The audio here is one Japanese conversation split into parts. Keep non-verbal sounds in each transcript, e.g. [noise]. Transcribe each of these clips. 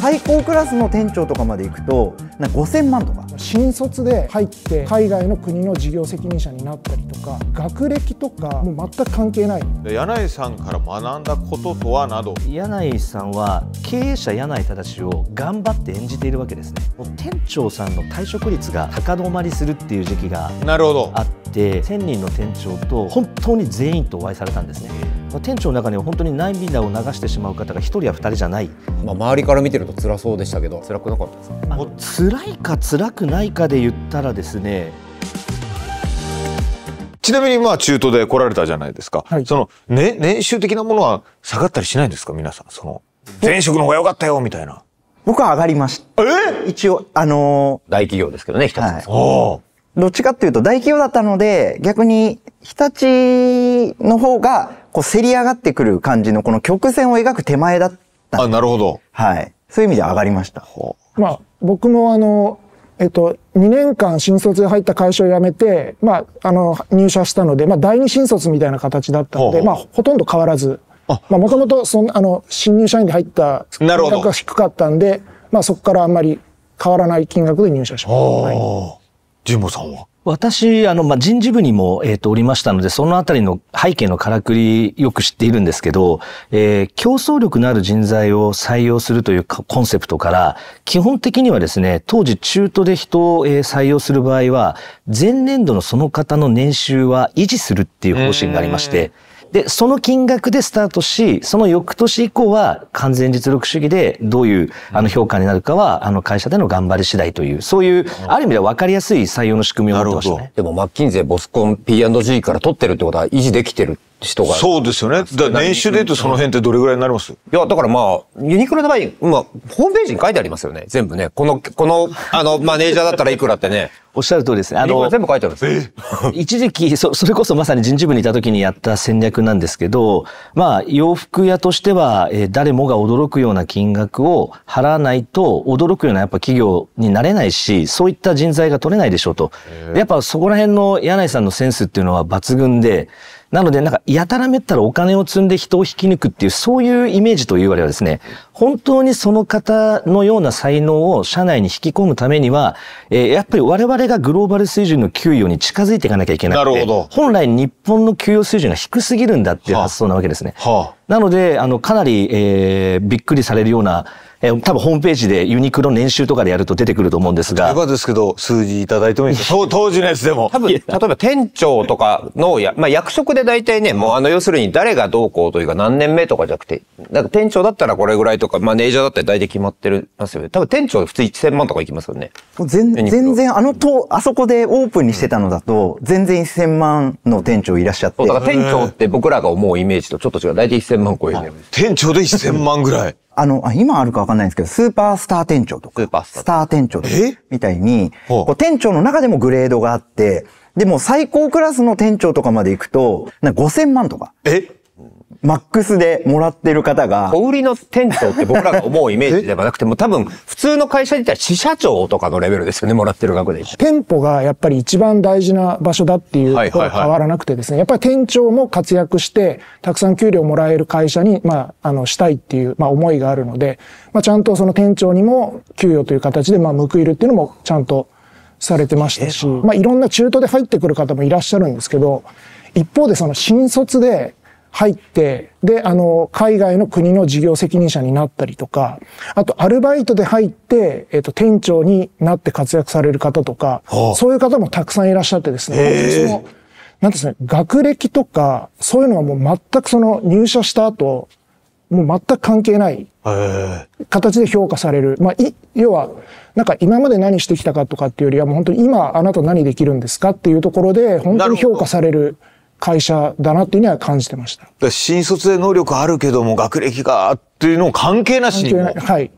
最高クラスの店長とかまで行くとな5000万とか新卒で入って海外の国の事業責任者になったりとか学歴とかもう全く関係ない柳井さんから学んだこととはなど柳井さんは経営者柳井正を頑張って演じているわけですね店長さんの退職率が高止まりするっていう時期があって1000人の店長と本当に全員とお会いされたんですね店長の中には本当に涙を流してしまう方が1人や2人じゃない、まあ、周りから見てると辛そうでしたけど辛くなかったですか辛いか辛くないかで言ったらですねちなみにまあ中途で来られたじゃないですか、はい、その、ね、年収的なものは下がったりしないんですか皆さんその前職の方が良かったよみたいな僕は上がりましたえ一応あのー、大企業ですけどね一つです、どっちかっていうと大企業だったので逆に日立の方がこうせり上がってくる感じのこの曲線を描く手前だったあなるほどはいそういう意味で上がりましたまあ僕もあのえっと、2年間新卒で入った会社を辞めて、まあ、あの、入社したので、まあ、第二新卒みたいな形だったので、ほうほうまあ、ほとんど変わらず。あまあ、もともと、その、あの、新入社員で入った金額が低かったんで、まあ、そこからあんまり変わらない金額で入社しました。はい、ンボさんは私、あの、まあ、人事部にも、えっ、ー、と、おりましたので、そのあたりの背景のからくり、よく知っているんですけど、えー、競争力のある人材を採用するというコンセプトから、基本的にはですね、当時中途で人を、えー、採用する場合は、前年度のその方の年収は維持するっていう方針がありまして、えーで、その金額でスタートし、その翌年以降は完全実力主義でどういうあの評価になるかは、あの会社での頑張り次第という、そういう、ある意味では分かりやすい採用の仕組みを持ってましたね。でもマッキンゼ、ボスコン、P&G から取ってるってことは維持できてる人が。そうですよね。だ年収で言うとその辺ってどれぐらいになりますいや、だからまあ、ユニクロの場合、まあ、ホームページに書いてありますよね。全部ね。この、この、あの、マネージャーだったらいくらってね。おっしゃる通りですね。あの、全部書いてあるんです。[laughs] 一時期そ、それこそまさに人事部にいた時にやった戦略なんですけど、まあ、洋服屋としては、えー、誰もが驚くような金額を払わないと、驚くようなやっぱ企業になれないし、そういった人材が取れないでしょうと。やっぱそこら辺の柳井さんのセンスっていうのは抜群で、なので、なんか、やたらめったらお金を積んで人を引き抜くっていう、そういうイメージというよりはですね、本当にその方のような才能を社内に引き込むためには、えー、やっぱり我々がグローバル水準の給与に近づいていかなきゃいけなくて、本来日本の給与水準が低すぎるんだっていう発想なわけですね。はあはあ、なので、あの、かなり、えー、びっくりされるような、えー、多分ホームページでユニクロ年収とかでやると出てくると思うんですが。よかっですけど、数字いただいてもいいですか [laughs] 当時のやつでも。多分、例えば店長とかのや、まあ役職で大体ね、もうあの、要するに誰がどうこうというか何年目とかじゃなくて、なんか店長だったらこれぐらいとか、マネージャーだったら大体決まってるますよね。多分店長普通1000万とかいきますよね。全全然、あのと、あそこでオープンにしてたのだと、全然1000万の店長いらっしゃって。だから店長って僕らが思うイメージとちょっと違う。大体1000万超える。[laughs] 店長で1000万ぐらい。あの、あ今あるかわかんないんですけど、スーパースター店長とか、スーパースター店長とか、みたいに、こう店長の中でもグレードがあって、でも最高クラスの店長とかまで行くと、な5000万とか。えマックスでもらってる方が。小売りの店長って僕らが思うイメージではなくても、多分、普通の会社自体、支社長とかのレベルですよね、もらってる額で。店舗がやっぱり一番大事な場所だっていうことは変わらなくてですね、やっぱり店長も活躍して、たくさん給料もらえる会社に、まあ、あの、したいっていう、まあ、思いがあるので、まあ、ちゃんとその店長にも給与という形で、まあ、報いるっていうのも、ちゃんと、されてましたし、まあ、いろんな中途で入ってくる方もいらっしゃるんですけど、一方でその新卒で入って、で、あの、海外の国の事業責任者になったりとか、あと、アルバイトで入って、えっ、と、店長になって活躍される方とか、あ、そういう方もたくさんいらっしゃってですね、私も、なんですね、学歴とか、そういうのはもう全くその入社した後、もう全く関係ない形で評価される。まあ、い、要は、なんか今まで何してきたかとかっていうよりは、もう本当に今あなた何できるんですかっていうところで、本当に評価される。る会社だなっていうのは感じてました。新卒で能力あるけども学歴がっていうのも関係なしにも。はい。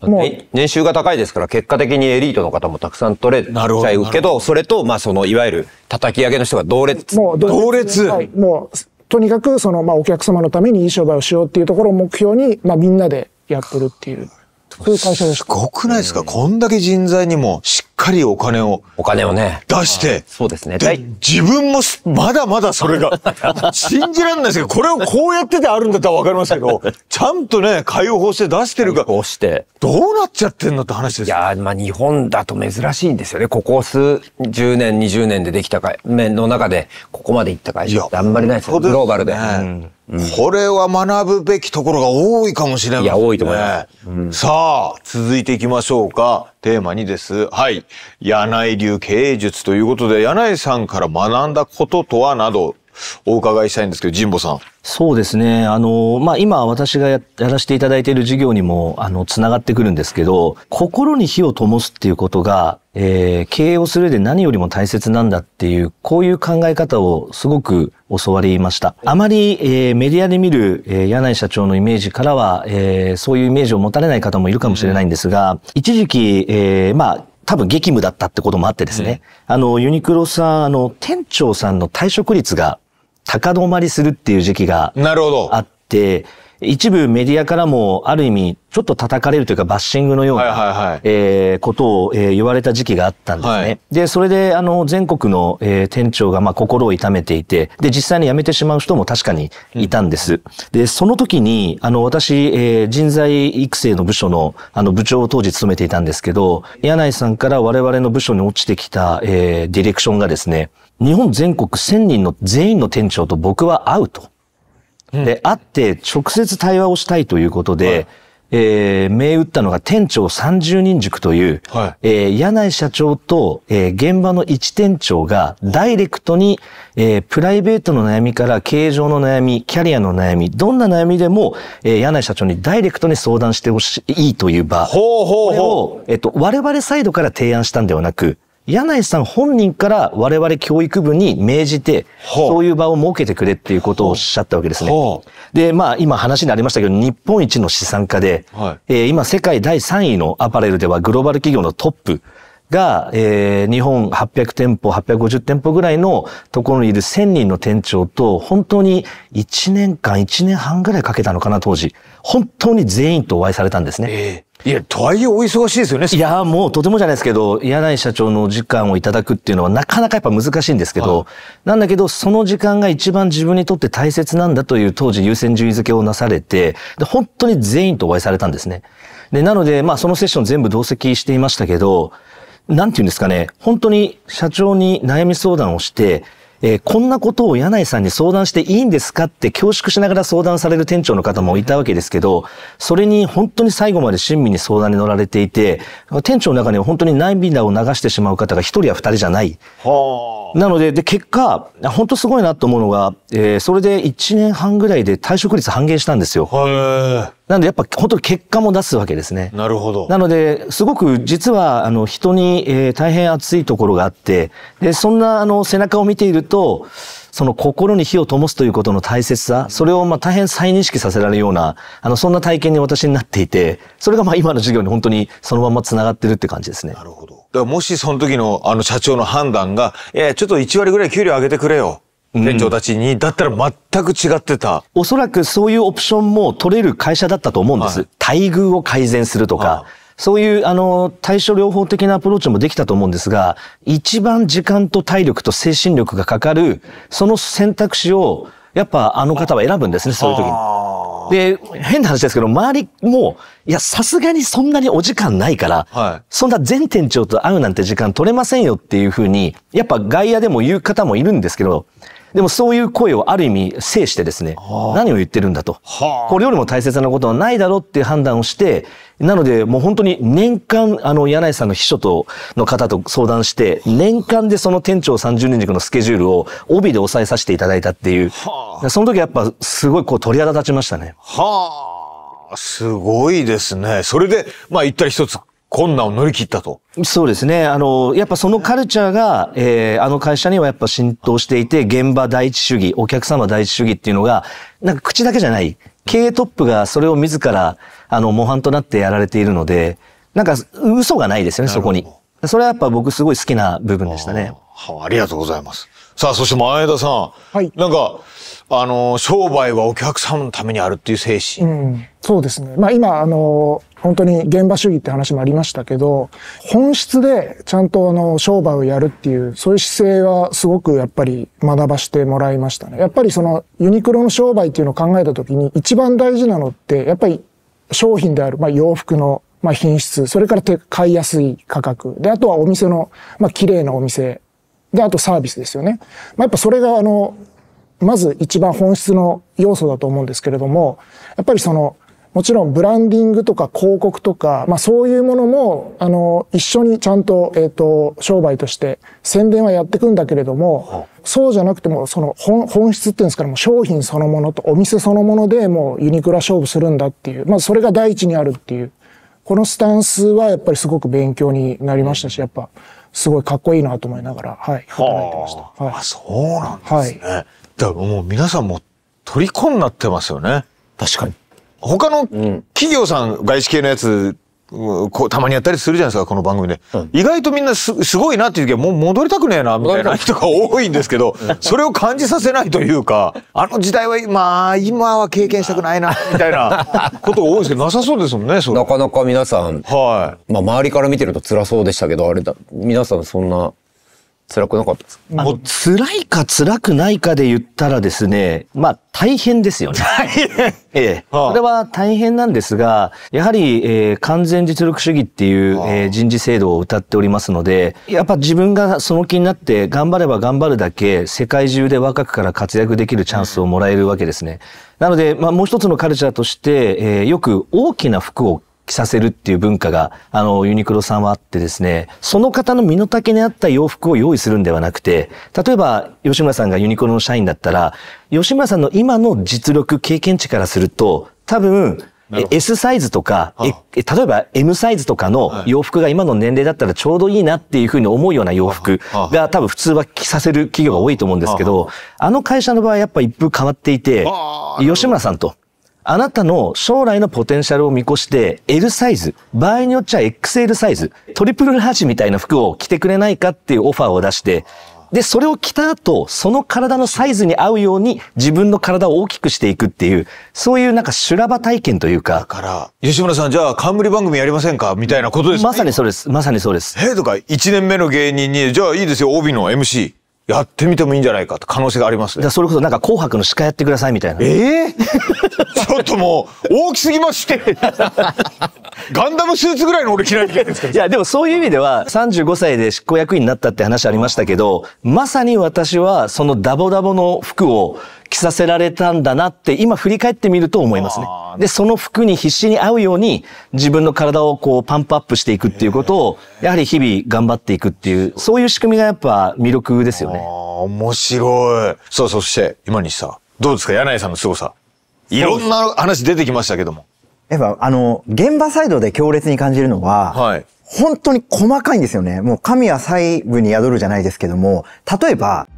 もう年収が高いですから結果的にエリートの方もたくさん取れちゃうけど、それと、まあその、いわゆる叩き上げの人が同列。もう同列、はい、もう、とにかくその、まあお客様のためにいい商売をしようっていうところを目標に、まあみんなでやってるっていう。そういう会社です。すごくないですか、こんだけ人材にもしっかりお金を。お金をね。出して。そうですね。で、自分もまだまだそれが、[laughs] 信じられないですけど、これをこうやっててあるんだったらわかりますけど、ちゃんとね、海洋して出してるから。して。どうなっちゃってんのって話ですいやまあ日本だと珍しいんですよね。ここ数10年、20年でできたか、面の中で、ここまでいった会社ってあんまりないですよ、ね、グローバルで。うんうん、これは学ぶべきところが多いかもしれない、ね、いや、多いと思います、うん、さあ、続いていきましょうか。テーマ2です。はい。柳井流経営術ということで、柳井さんから学んだこととはなど、お伺いしたいんですけど、神保さん。そうですね。あの、まあ、今私がやらせていただいている授業にも、あの、つながってくるんですけど、心に火を灯すっていうことが、えー、経営をする上で何よりも大切なんだっていう、こういう考え方をすごく教わりました。あまり、えー、メディアで見る、えー、柳井社長のイメージからは、えー、そういうイメージを持たれない方もいるかもしれないんですが、うん、一時期、えー、まあ、多分激務だったってこともあってですね、うん、あの、ユニクロさん、あの、店長さんの退職率が高止まりするっていう時期があって、一部メディアからもある意味ちょっと叩かれるというかバッシングのようなことを言われた時期があったんですね。はい、で、それであの全国の店長がまあ心を痛めていて、で、実際に辞めてしまう人も確かにいたんです。うん、で、その時にあの私、人材育成の部署のあの部長を当時務めていたんですけど、柳井さんから我々の部署に落ちてきたディレクションがですね、日本全国1000人の全員の店長と僕は会うと。で、会って直接対話をしたいということで、はい、えー、銘打ったのが店長30人塾という、はい、えー、柳井社長と、えー、現場の一店長がダイレクトに、えー、プライベートの悩みから経営上の悩み、キャリアの悩み、どんな悩みでも、えー、柳井社長にダイレクトに相談してほしいという場。ほうほうほう。を、えっ、ー、と、我々サイドから提案したんではなく、柳井さん本人から我々教育部に命じて、そういう場を設けてくれっていうことをおっしゃったわけですね。で、まあ今話にありましたけど、日本一の資産家で、はい、えー、今世界第3位のアパレルではグローバル企業のトップが、えー、日本800店舗、850店舗ぐらいのところにいる1000人の店長と、本当に1年間、1年半ぐらいかけたのかな、当時。本当に全員とお会いされたんですね。えーいや、とはいえお忙しいですよね。いや、もうとてもじゃないですけど、柳井社長の時間をいただくっていうのはなかなかやっぱ難しいんですけど、はい、なんだけど、その時間が一番自分にとって大切なんだという当時優先順位付けをなされて、で本当に全員とお会いされたんですね。で、なので、まあそのセッション全部同席していましたけど、なんて言うんですかね、本当に社長に悩み相談をして、えー、こんなことを柳井さんに相談していいんですかって恐縮しながら相談される店長の方もいたわけですけど、それに本当に最後まで親身に相談に乗られていて、店長の中には本当に涙を流してしまう方が一人や二人じゃない。なので、で、結果、本当すごいなと思うのが、えー、それで一年半ぐらいで退職率半減したんですよ。なんでやっぱ本当に結果も出すわけですね。なるほど。なので、すごく実はあの人に、えー、大変熱いところがあって、で、そんなあの背中を見ていると、その心に火を灯すということの大切さ、それをまあ大変再認識させられるような、あの、そんな体験に私になっていて、それがまあ今の授業に本当にそのまま繋がってるって感じですね。なるほど。だからもしその時のあの社長の判断が、えー、ちょっと1割ぐらい給料上げてくれよ。店長たちに、だったら全く違ってた。おそらくそういうオプションも取れる会社だったと思うんです。はい、待遇を改善するとか。はそういう、あの、対処療法的なアプローチもできたと思うんですが、一番時間と体力と精神力がかかる、その選択肢を、やっぱあの方は選ぶんですね、そういう時に。で、変な話ですけど、周りも、いや、さすがにそんなにお時間ないから、はい、そんな全店長と会うなんて時間取れませんよっていうふうに、やっぱ外野でも言う方もいるんですけど、でもそういう声をある意味制してですね、何を言ってるんだと。これよりも大切なことはないだろうっていう判断をして、なのでもう本当に年間、あの、柳井さんの秘書と、の方と相談して、年間でその店長30年塾のスケジュールを帯で押さえさせていただいたっていう。その時やっぱすごいこう鳥肌立ちましたね。はあ。すごいですね。それで、まあ言ったら一つ困難を乗り切ったと。そうですね。あの、やっぱそのカルチャーが、えー、あの会社にはやっぱ浸透していて、現場第一主義、お客様第一主義っていうのが、なんか口だけじゃない。経営トップがそれを自ら、あの、模範となってやられているので、なんか嘘がないですよね、そこに。それはやっぱ僕すごい好きな部分でしたね。あ、ありがとうございます。さあ、そして前田さん。はい。なんか、あの、商売はお客様のためにあるっていう精神。うん、そうですね。まあ今、あの、本当に現場主義って話もありましたけど、本質でちゃんとあの商売をやるっていう、そういう姿勢はすごくやっぱり学ばしてもらいましたね。やっぱりそのユニクロの商売っていうのを考えた時に一番大事なのって、やっぱり商品である、まあ、洋服のまあ、品質、それから買いやすい価格。で、あとはお店の、まあ、綺麗なお店。で、あとサービスですよね。まあ、やっぱそれがあの、まず一番本質の要素だと思うんですけれども、やっぱりその、もちろんブランディングとか広告とか、まあそういうものも、あの、一緒にちゃんと、えっ、ー、と、商売として宣伝はやっていくんだけれども、そうじゃなくても、その本、本質っていうんですから、もう商品そのものとお店そのものでもうユニクロ勝負するんだっていう、まあそれが第一にあるっていう、このスタンスはやっぱりすごく勉強になりましたし、やっぱ、すごいかっこいいなと思いながら、はい、働いてました。はい、あ、そうなんですね。はい、だからもう皆さんも虜になってますよね。確かに。他の企業さん、外資系のやつ、こうたまにやったりするじゃないですか、この番組で。うん、意外とみんなすすごいなっていう時は、もう戻りたくねえな、みたいな人が多いんですけど、それを感じさせないというか、あの時代は、まあ、今は経験したくないな、みたいなことが多いですけど、なさそうですもんね、それ。なかなか皆さん、はい。まあ、周りから見てると辛そうでしたけど、あれだ、皆さんそんな辛くなかったですもう辛いか辛くないかで言ったらですね、まあ大変ですよね。大変 [laughs] ええ。こそれは大変なんですが、やはり、えー、完全実力主義っていう、えー、人事制度を謳っておりますので、やっぱ自分がその気になって頑張れば頑張るだけ世界中で若くから活躍できるチャンスをもらえるわけですね。なので、まあもう一つのカルチャーとして、えー、よく大きな服を着させるっていう文化が、あの、ユニクロさんはあってですね、その方の身の丈に合った洋服を用意するんではなくて、例えば、吉村さんがユニクロの社員だったら、吉村さんの今の実力、経験値からすると、多分、S サイズとか、はあ、え例えば M サイズとかの洋服が今の年齢だったらちょうどいいなっていうふうに思うような洋服が多分普通は着させる企業が多いと思うんですけど、あの会社の場合やっぱ一風変わっていて、吉村さんとあなたの将来のポテンシャルを見越して L サイズ、場合によっちゃ XL サイズ、トリプルラージみたいな服を着てくれないかっていうオファーを出して、で、それを着た後、その体のサイズに合うように自分の体を大きくしていくっていう、そういうなんか修羅場体験というか。だから、吉村さん、じゃあ冠番組やりませんかみたいなことですね。まさにそうです。まさにそうです。へえとか、1年目の芸人に、じゃあいいですよ、帯の MC。やってみてもいいんじゃないかって可能性がありますね。それこそなんか紅白の司会やってくださいみたいな。ええー、[laughs] ちょっともう大きすぎましてガンダムスーツぐらいの俺着ないといけないんですかいや、でもそういう意味では、35歳で執行役員になったって話ありましたけど、まさに私はそのダボダボの服を着させられたんだなって、今振り返ってみると思いますね。で、その服に必死に合うように、自分の体をこうパンプアップしていくっていうことを、やはり日々頑張っていくっていう、そういう仕組みがやっぱ魅力ですよね。面白い。さあ、そして、今西さん。どうですか柳井さんの凄さ。いろんな話出てきましたけども。やっぱあの、現場サイドで強烈に感じるのは、はい、本当に細かいんですよね。もう神は細部に宿るじゃないですけども、例えば、